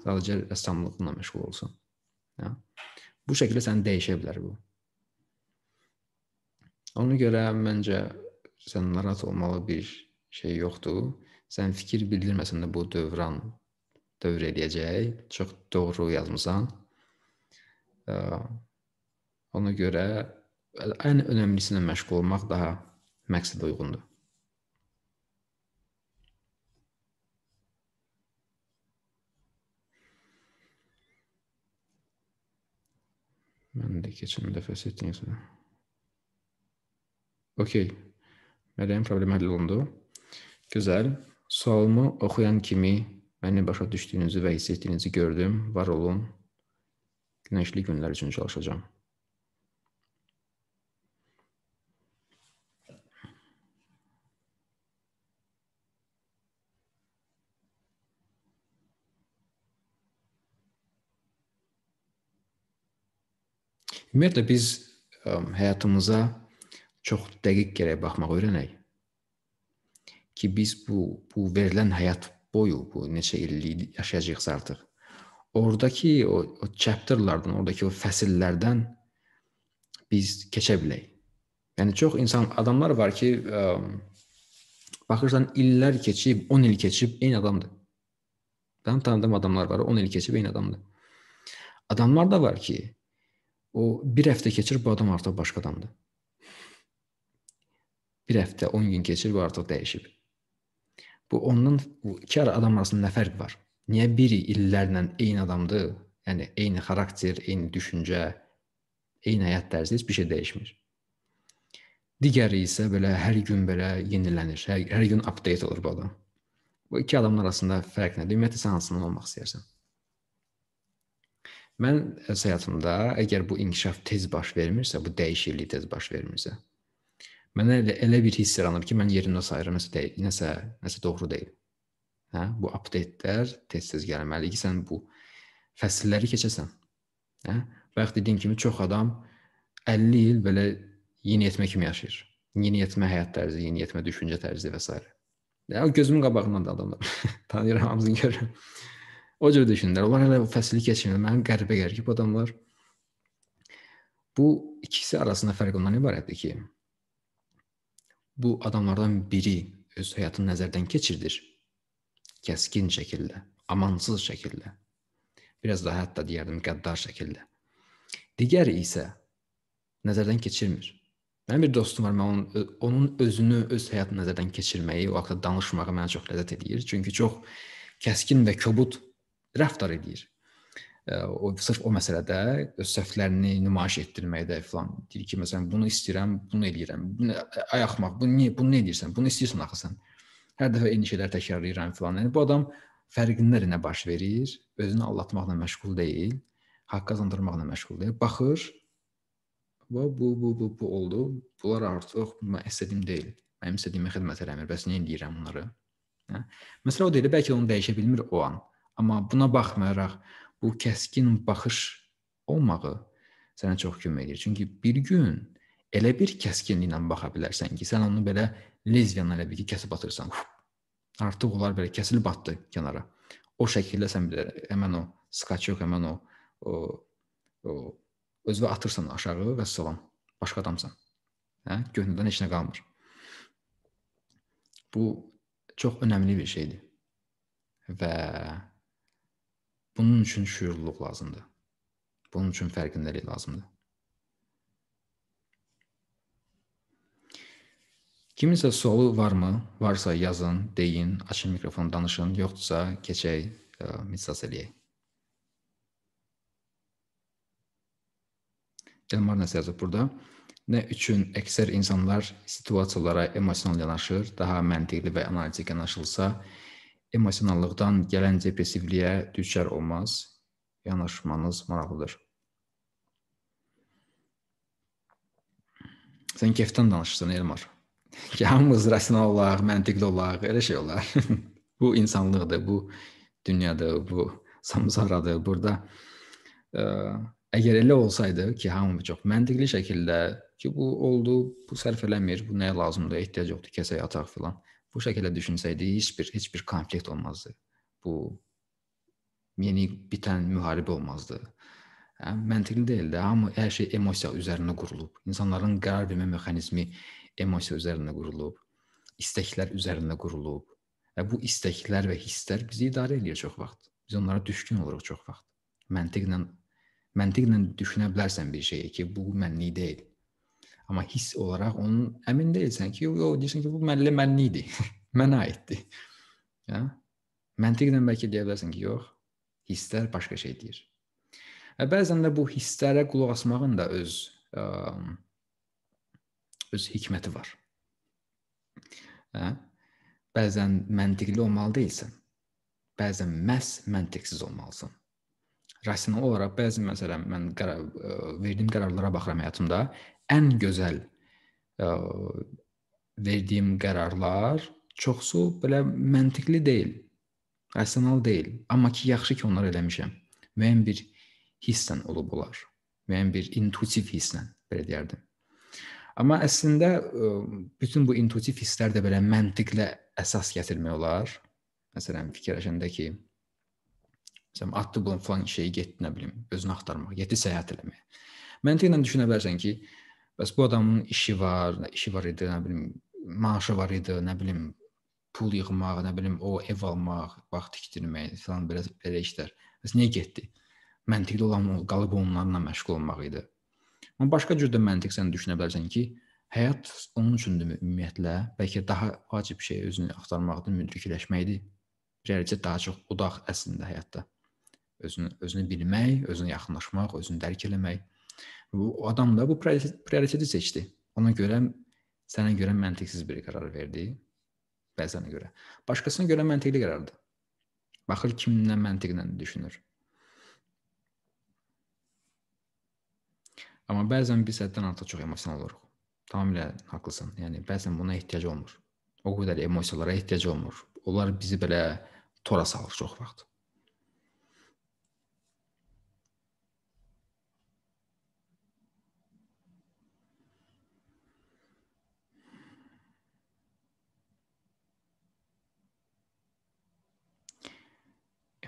Speaker 1: Sadəcə rəssamlıqla məşğul olsan. Ya. Bu şəkildə səni dəyişə bilər bu. Ona görə məncə sən narahat olmalı bir şey yoxdur. Sən fikir bildirməsən də bu dövran dövr eləyəcək. Çox doğru yazmısan. Ona görə ən önəmlisinə məşğul olmaq daha məqsəd uyğundur. Mən də keçən dəfə settings. Okay. Mənim problem həll olundu. Gözəl. Sualımı oxuyan kimi məni başa düşdüyünüzü və hiss etdiyinizi gördüm. Var olun. Günəşli günlər üçün çalışacağam. Ümumiyyətlə biz ə, həyatımıza çox dəqiq gərək baxmaq öyrənək ki, biz bu bu verilən həyat boyu, bu neçə illik yaşayacağıq artıq oradakı o, o chapterlardan, oradakı o fəsillərdən biz keçə bilək. Yəni çox insan adamlar var ki, ə, baxırsan illər keçib, 10 il keçib eyni adamdır. Mənim tanıdığım adamlar var, 10 il keçib eyni adamdır. Adamlar da var ki, o bir həftə keçir, bu adam artıq başqa adamdır. Bir həftə, 10 gün keçir, bu artıq dəyişib. Bu ondan bu iki adam arasında nə fərq var? Niyə biri illərlə eyni adamdır? Yəni eyni xarakter, eyni düşüncə, eyni həyat tərzi heç bir şey dəyişmir. Digəri isə belə hər gün belə yenilənir. Hər, hər gün update olur bu adam. Bu iki adamın arasında fərq nədir? Ümumiyyətlə sən hansından olmaq istəyirsən? Mən öz həyatımda əgər bu inkişaf tez baş vermirsə, bu dəyişiklik tez baş vermirsə, mənə elə, elə bir hiss yaranır ki, mən yerimdə sayıram, nəsə deyil, nəsə nəsə doğru deyil. Hə? Bu update-lər tez-tez gəlməli ki, sən bu fəsilləri keçəsən. Hə? Bayaq dediyim kimi çox adam 50 il belə yeniyetmə kimi yaşayır. Yeniyetmə həyat tərzi, yeniyetmə düşüncə tərzi və s. Ya gözümün qabağından da adamlar tanıyıram, hamısını görürəm. O cür düşünürlər. Onlar hələ fəsili keçirmir. Mənim qəribə gəlir ki, bu adamlar bu ikisi arasında fərq ondan ibarətdir ki, bu adamlardan biri öz həyatını nəzərdən keçirir kəskin şəkildə, amansız şəkildə, biraz da hətta deyərdim qəddar şəkildə. Digəri isə nəzərdən keçirmir. Mənim bir dostum var, mən onun, onun özünü, öz həyatını nəzərdən keçirməyi, o haqqda danışmağı mənə çox ləzzət eləyir. Çünki çox kəskin və kobud rəftar eləyir. O sırf o məsələdə öz səhvlərini nümayiş etdirməkdə filan deyir ki, məsələn, bunu istəyirəm, bunu eləyirəm. Bu nə ayaqmaq, bu niyə, bunu nə edirsən? Bunu istəyirsən axı sən. Hər dəfə eyni şeylər təkrarlayıram filan. Yəni bu adam fərqindədir nə baş verir, özünü aldatmaqla məşğul deyil, haqq qazandırmaqla məşğul deyil. Baxır, bu bu bu bu, bu oldu. Bunlar artıq mən istədiyim deyil. Mənim istədiyimə xidmət eləmir. Bəs nə edirəm bunları? Hə? Məsələ o deyil, bəlkə onu dəyişə bilmir o an. Amma buna baxmayaraq bu kəskin baxış olmağı sənə çox kömək edir. Çünki bir gün elə bir kəskinliklə baxa bilərsən ki, sən onu belə lezyanla elə bir ki, kəsib atırsan. Uf, artıq onlar belə kəsilib atdı kənara. O şəkildə sən bir həmin o skaçok, həmin o, o, o özünü atırsan aşağı və salam. Başqa adamsan. Hə? Göhnədən heç nə qalmır. Bu çox önəmli bir şeydir. Və bunun üçün şüurluluq lazımdır. Bunun üçün fərqindəlik lazımdır. Kiminsə sualı varmı? Varsa yazın, deyin, açın mikrofon, danışın. Yoxdursa keçək, e, misas eləyək. Elmar nəsə yazıb burada. Nə üçün əksər insanlar situasiyalara emosional yanaşır, daha məntiqli və analitik yanaşılsa, emosionallıqdan gələn depressivliyə düşər olmaz. Yanaşmanız maraqlıdır. Sən kefdən danışırsan Elmar ki, hamımız rasional olaq, məntiqli olaq, elə şey olar. bu insanlıqdır, bu dünyadır, bu samsaradır. Burada ə, e, əgər elə olsaydı ki, hamı çox məntiqli şəkildə ki, bu oldu, bu sərf eləmir, bu nəyə lazımdır, ehtiyac yoxdur, kəsək ataq filan. Bu şəkildə düşünsəydi, heç bir heç bir konflikt olmazdı. Bu yeni bitən müharibə olmazdı. Hə, məntiqli deyil də, amma hər şey emosiya üzərinə qurulub. İnsanların qərar vermə mexanizmi emosiya üzərində qurulub, istəklər üzərində qurulub və bu istəklər və hisslər bizi idarə eləyir çox vaxt. Biz onlara düşkün oluruq çox vaxt. Məntiqlə məntiqlə düşünə bilərsən bir şeyi ki, bu mənlik deyil. Amma hiss olaraq onun əmin deyilsən ki, yox, deyirsən ki, bu mənlə mənlik idi. Mənə aiddir. Ya? Məntiqlə bəlkə deyə bilərsən ki, yox, hisslər başqa şey deyir. Və bəzən də bu hisslərə qulaq asmağın da öz ə, öz hikməti var. Hə? Bəzən məntiqli olmalı deyilsən. Bəzən məhz məntiqsiz olmalısan. Rasional olaraq bəzi məsələn mən qərar, ə, verdiyim qərarlara baxıram həyatımda. Ən gözəl ə, verdiyim qərarlar çoxsu belə məntiqli deyil, rasional deyil, amma ki yaxşı ki onları eləmişəm. Müəyyən bir hisslə olub olar. Müəyyən bir intuitiv hisslə belə deyərdim. Amma əslində e, bütün bu intuitiv hisslər də belə məntiqlə əsas gətirmək olar. Məsələn, fikirləşəndə ki, məsələn, atdı bu falan şeyi getdi, nə bilim, özünü axtarmaq, getdi səyahət eləməyə. Məntiqlə düşünə bilərsən ki, bəs bu adamın işi var, işi var idi, nə bilim, maaşı var idi, nə bilim, pul yığmaq, nə bilim, o ev almaq, vaxt tikdirmək falan belə belə işlər. Bəs niyə getdi? Məntiqli olan qalıb onlarla məşğul olmaq idi. Amma başqa cür də məntiqsən düşünə bilərsən ki, həyat onun üçündürmü ümumiyyətlə? Bəlkə daha vacib şey özünü axtarmaqdır, müdrikləşməkdir. Riyaziyyat daha çox budaq əslində həyatda. Özünü özünü bilmək, özünə yaxınlaşmaq, özünü dərk eləmək. Bu adam da bu prioriteti seçdi. Ona görə sənə görə məntiqsiz bir qərar verdi. Bəzənə görə. Başqasına görə məntiqli qərardır. Baxır kimlə məntiqlə düşünür. Amma bəzən biz həddən artıq çox emosional oluruq. Tamamilə haqlısan. Yəni bəzən buna ehtiyac olmur. O qədər emosiyalara ehtiyac olmur. Onlar bizi belə tora salır çox vaxt.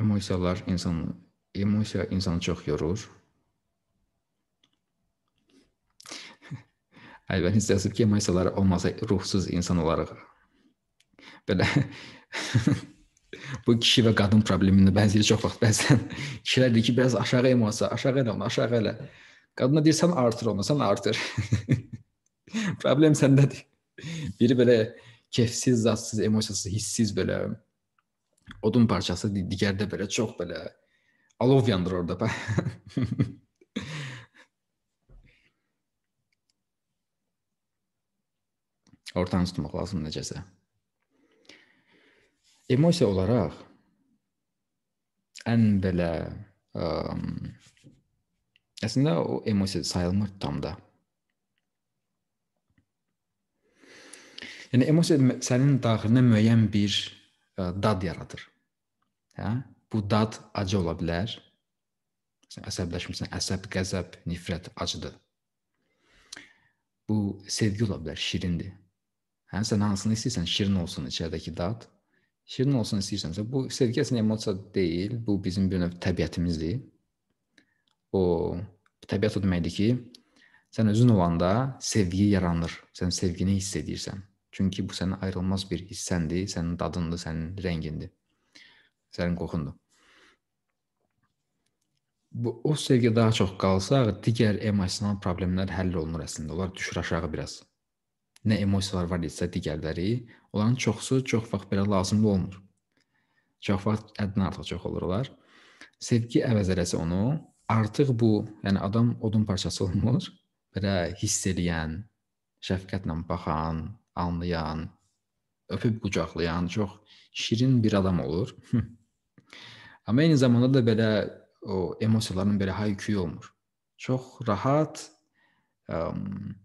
Speaker 1: Emosiyalar insanı emosiya insanı çox yorur. Əlbəttə yazıb ki, emosiyaları olmasa ruhsuz insan olarıq. Belə bu kişi və qadın problemini bəzi çox vaxt bəzən kişilər deyir ki, biraz aşağı emosiya, aşağı elə onu, aşağı elə. Qadına deyirsən artır onu, sən artır. Problem səndədir. Biri belə kefsiz, zatsız, emosiyasız, hissiz belə odun parçası, digər də belə çox belə alov yandır orada. Ortanı tutmaq lazımdır necəsə. Emosiya olaraq ən belə ə, əslində o emosiya sayılmır tam da. Yəni emosiya sənin daxilində müəyyən bir ə, dad yaradır. Hə? Bu dad acı ola bilər. Məsələn, əsəbləşmisən, əsəb, qəzəb, nifrət acıdır. Bu sevgi ola bilər, şirindir. Həm sən hansını istəyirsən, şirin olsun içərdəki dad. Şirin olsun istəyirsənsə, bu sevgi əslində emosiya deyil, bu bizim bir növ təbiətimizdir. O təbiət o deməkdir ki, sən özün olanda sevgi yaranır. Sən sevgini hiss edirsən. Çünki bu sənin ayrılmaz bir hissəndir, sənin dadındır, sənin rəngindir. Sənin qoxundur. Bu o sevgi daha çox qalsa, digər emosional problemlər həll olunur əslində. Onlar düşür aşağı biraz nə emosiyalar var idisə digərləri, onların çoxu çox vaxt belə lazımlı olmur. Çox vaxt həddən artıq çox olurlar. Sevgi əvəz eləsə onu, artıq bu, yəni adam odun parçası olmur. Belə hiss eləyən, şəfqətlə baxan, anlayan, öpüb qucaqlayan çox şirin bir adam olur. Amma eyni zamanda da belə o emosiyaların belə hay-küyü olmur. Çox rahat, əm,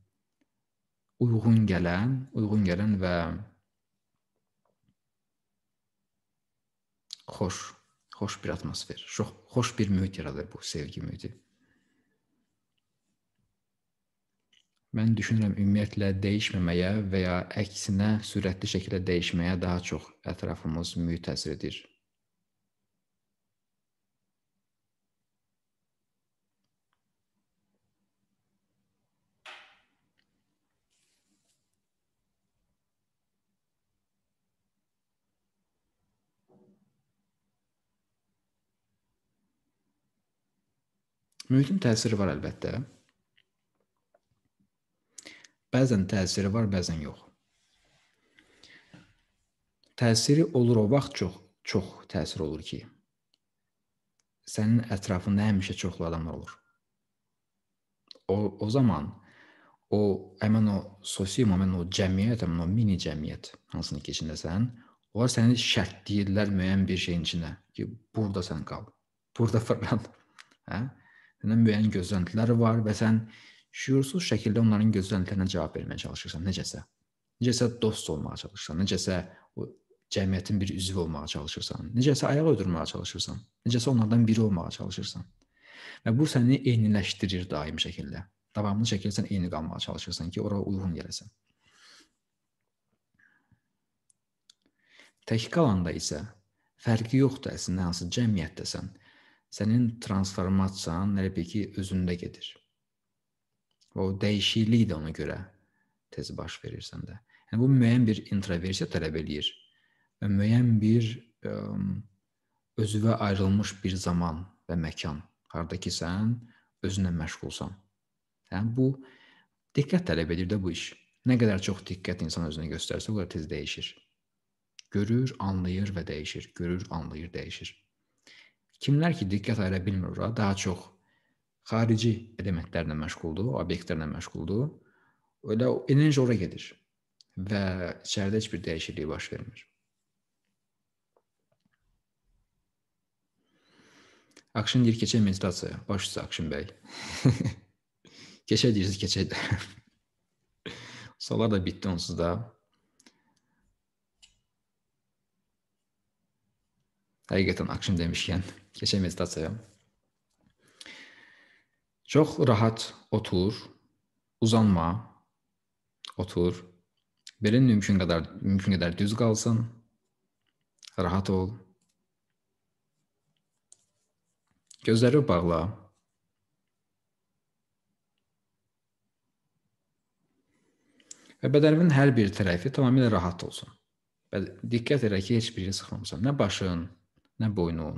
Speaker 1: uyğun gələn, uyğun gələn və xoş, xoş bir atmosfer, xoş, xoş bir mühit yaradır bu sevgi mühiti. Mən düşünürəm ümumiyyətlə dəyişməməyə və ya əksinə sürətli şəkildə dəyişməyə daha çox ətrafımız mühit təsir edir. Mühitin təsiri var əlbəttə. Bəzən təsiri var, bəzən yox. Təsiri olur o vaxt çox, çox təsir olur ki, sənin ətrafında həmişə çoxlu adamlar olur. O o zaman o həmin o sosial moment, o cəmiyyət, həmin o mini cəmiyyət hansının keçindəsən, onlar səni şərtləyirlər müəyyən bir şeyin içinə ki, burada sən qal. Burada fırlan. Hə? sənin müəyyən gözləntilər var və sən şüursuz şəkildə onların gözləntilərinə cavab verməyə çalışırsan necəsə. Necəsə dost olmağa çalışırsan, necəsə o cəmiyyətin bir üzvü olmağa çalışırsan, necəsə ayaq uydurmağa çalışırsan, necəsə onlardan biri olmağa çalışırsan. Və bu səni eyniləşdirir daimi şəkildə. Davamlı şəkildə sən eyni qalmağa çalışırsan ki, ora uyğun gələsən. Tək qalanda isə fərqi yoxdur əslində hansı cəmiyyətdəsən senin transformatsiyan elə bil ki, özündə gedir. Və o dəyişiklik də ona görə tez baş verir səndə. Yəni bu müəyyən bir introversiya tələb eləyir və müəyyən bir ə, özünə ayrılmış bir zaman və məkan, harda ki sən özünlə məşğulsan. Yəni bu diqqət tələb edir də bu iş. Nə qədər çox diqqət insan özünə göstərsə, o qədər tez dəyişir. Görür, anlayır və dəyişir. Görür, anlayır, dəyişir. Kimlər ki, diqqət ayıra bilmir ora, daha çox xarici elementlərlə məşğuldur, obyektlərlə məşğuldur. Elə enerji ora gedir və içəridə heç bir dəyişiklik baş vermir. Akşın deyir keçək meditasiya. Baş üstə Akşın bəy. keçək deyirsiniz, keçək. Suallar da bitdi onsuz da. Həqiqətən action demişkən, keçək meditasiyaya. Çox rahat otur, uzanma, otur. Belin mümkün qədər mümkün qədər düz qalsın. Rahat ol. Gözləri bağla. Və bədənin hər bir tərəfi tamamilə rahat olsun. Və diqqət elə ki, heç bir yeri sıxmamısan. Nə başın, Nə boynun,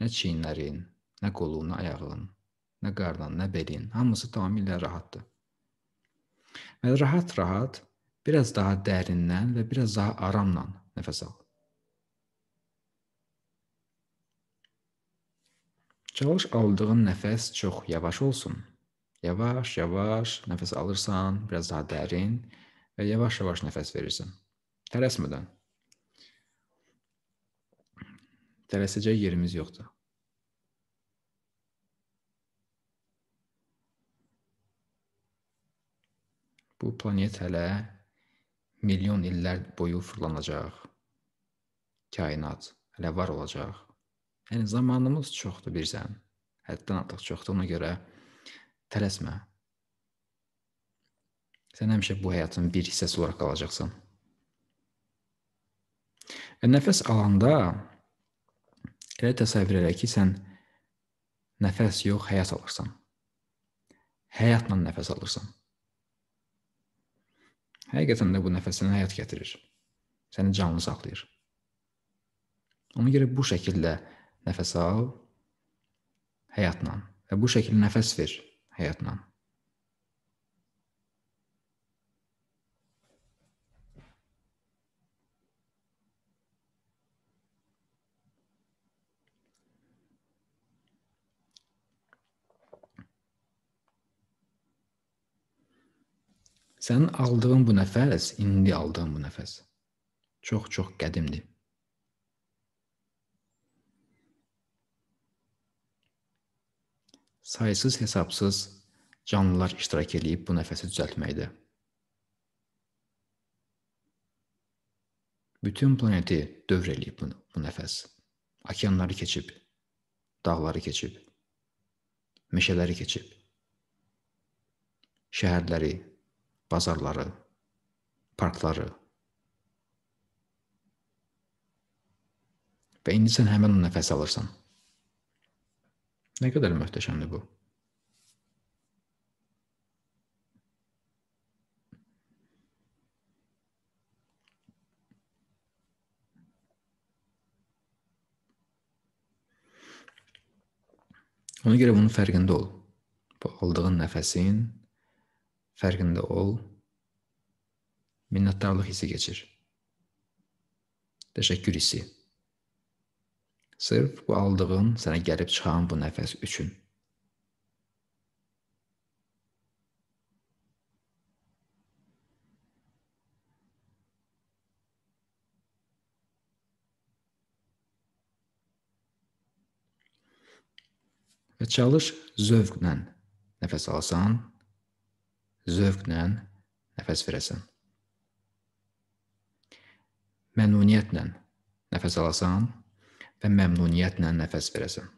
Speaker 1: nə çiyinlərin, nə qolun, nə ayağın, nə qarnın, nə belin, hamısı tamamilə rahatdır. Və rahat-rahat biraz daha dərindən və biraz daha aramla nəfəs al. Çalış aldığın nəfəs çox yavaş olsun. Yavaş-yavaş nəfəs alırsan, biraz daha dərin və yavaş-yavaş nəfəs verirsən. Tələsmədən. tələsəcək yerimiz yoxdur. Bu planet hələ milyon illər boyu fırlanacaq. Kainat hələ var olacaq. Yəni zamanımız çoxdur bilirsən. Həddən artıq çoxdur ona görə tələsmə. Sən həmişə bu həyatın bir hissəsi olaraq qalacaqsan. Və nəfəs alanda Elə təsəvvür elə ki, sən nəfəs yox, həyat alırsan. Həyatla nəfəs alırsan. Həqiqətən də bu nəfəs sənə həyat gətirir. Səni canlı saxlayır. Ona görə bu şəkildə nəfəs al həyatla və bu şəkildə nəfəs ver həyatla. Sənin aldığın bu nəfəs, indi aldığın bu nəfəs çox-çox qədimdir. Saysız-hesabsız canlılar iştirak eləyib bu nəfəsi düzəltməkdə. Bütün planeti dövr eləyib bu, bu nəfəs. Okeanları keçib, dağları keçib, meşələri keçib, şəhərləri, bazarları, parkları. Və indi sən həmin o nəfəs alırsan. Nə qədər möhtəşəmdir bu. Ona görə bunun fərqində ol. Bu aldığın nəfəsin fərqində ol. Minnətdarlıq hissi keçir. Təşəkkür hissi. Sırf bu aldığın, sənə gəlib çıxan bu nəfəs üçün. Və çalış zövqlə nəfəs alsan, zövqlə nəfəs verəsən. Məmnuniyyətlə nəfəs alasan və məmnuniyyətlə nəfəs verəsən.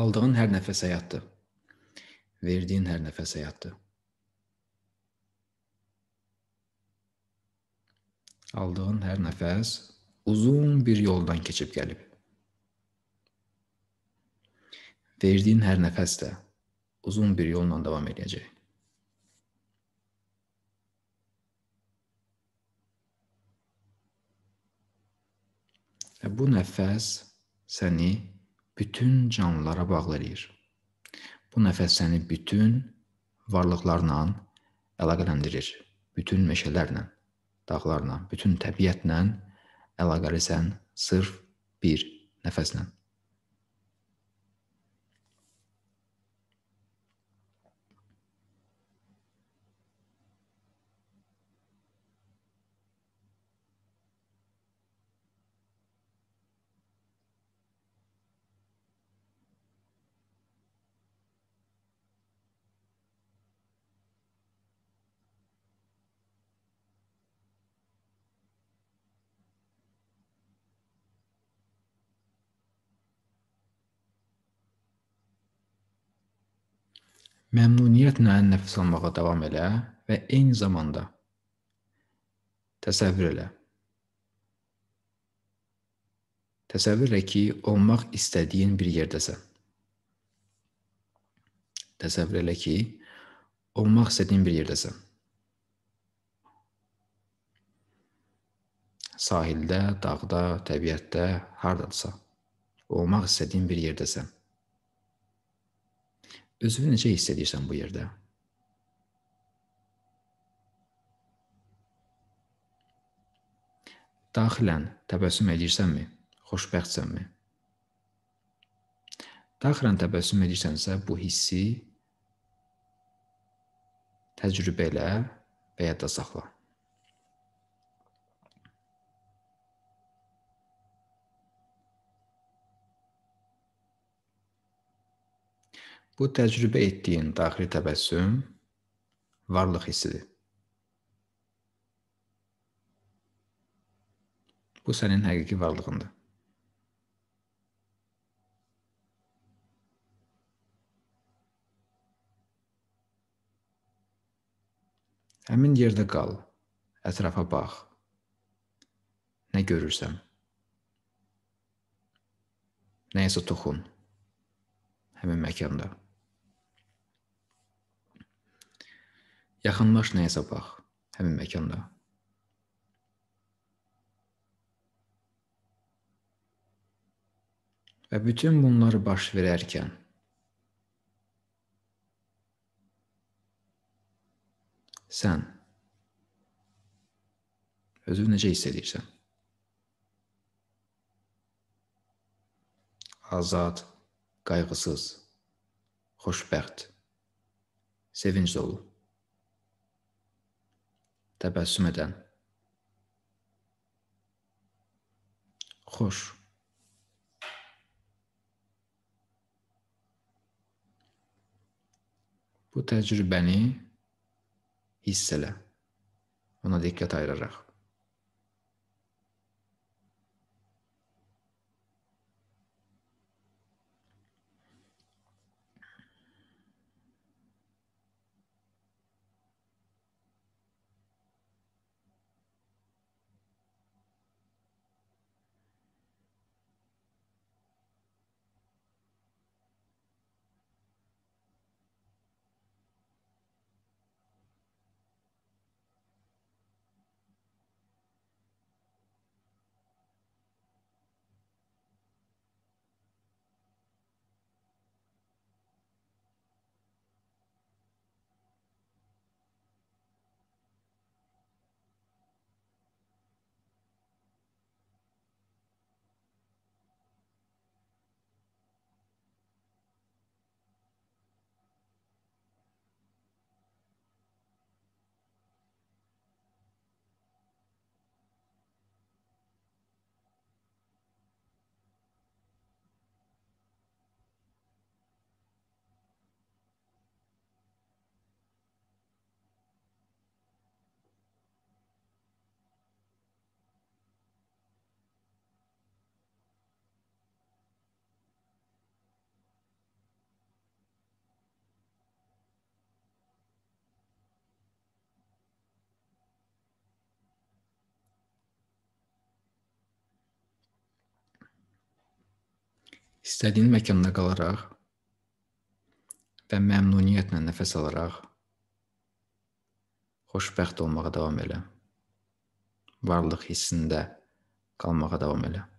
Speaker 1: Aldığın her nefes hayattı. Verdiğin her nefes hayattı. Aldığın her nefes uzun bir yoldan keçib gelip, verdiğin her nəfəs də uzun bir yolla devam edəcək. Və e bu nefes seni. bütün canlılara bağlı eləyir. Bu nəfəs səni bütün varlıqlarla əlaqələndirir. Bütün meşələrlə, dağlarla, bütün təbiətlə əlaqəlisən sırf bir nəfəslə. məmnuniyyətlə nəfəs almağa davam elə və eyni zamanda təsəvvür elə. Təsəvvür elə ki, olmaq istədiyin bir yerdəsən. Təsəvvür elə ki, olmaq istədiyin bir yerdəsən. Sahildə, dağda, təbiətdə, hardadırsa, olmaq istədiyin bir yerdəsən. Özünü necə hiss edirsən bu yerdə? Daxilən təbəssüm edirsənmi? Xoşbəxtsənmi? Daxilən təbəssüm edirsənsə, bu hissi təcrübə elə və yadda saxla. Bu təcrübə etdiyin daxili təbəssüm varlıq hissidir. Bu sənin həqiqi varlığındır. Həmin yerdə qal. Ətrafa bax. Nə görürsən? Nəyəsə toxun. Həmin məkanda. yaxınlaş nəyəsə bax həmin məkanda. Və bütün bunlar baş verərkən sən özünü necə hiss edirsən? Azad, qayğısız, xoşbəxt, sevinc dolu təbəssüm edən. Xoş. Bu təcrübəni hiss elə. Ona diqqət ayıraraq. istədiyin məkanda qalaraq və məmnuniyyətlə nəfəs alaraq xoşbəxt olmağa davam elə. Varlıq hissində qalmağa davam elə.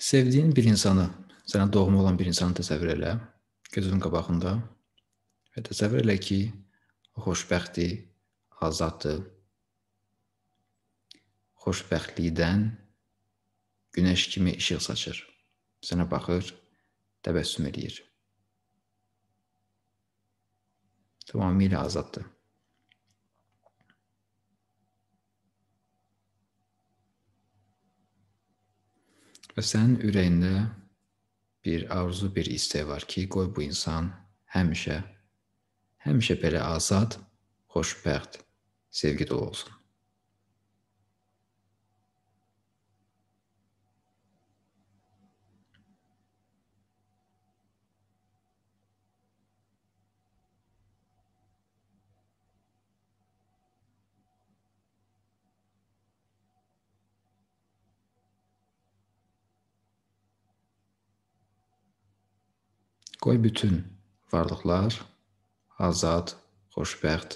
Speaker 1: Sevdiyin bir insanı, sənə doğma olan bir insanı təsəvvür elə gözünün qabağında və təsəvvür elə ki, o xoşbəxtdir, azaddır. Xoşbəxtlikdən günəş kimi işıq saçır. Sənə baxır, təbəssüm eləyir. Tamamilə azaddır. Və sənin ürəyində bir arzu, bir istək var ki, qoy bu insan həmişə, həmişə belə azad, xoşbəxt, sevgi dolu olsun. Qoy bütün varlıqlar azad, xoşbəxt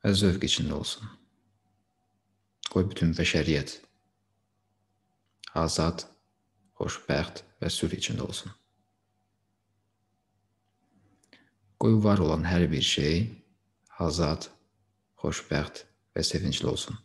Speaker 1: və zövq içində olsun. Qoy bütün bəşəriyyət azad, xoşbəxt və sülh içində olsun. Qoy var olan hər bir şey azad, xoşbəxt və sevincli olsun.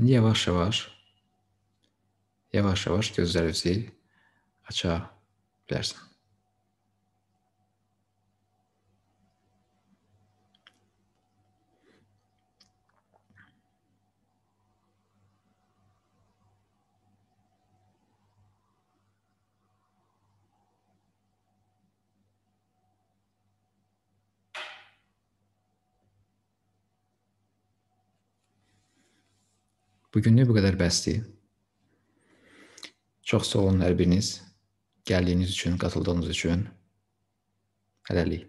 Speaker 1: Ние ваше ваш. Я ваше ваш, göz üzeri açığa bilersin. Bugünlük bu qədər bəsdir. Çox sağ olun hər biriniz. Gəldiyiniz üçün, qatıldığınız üçün. Hələlik.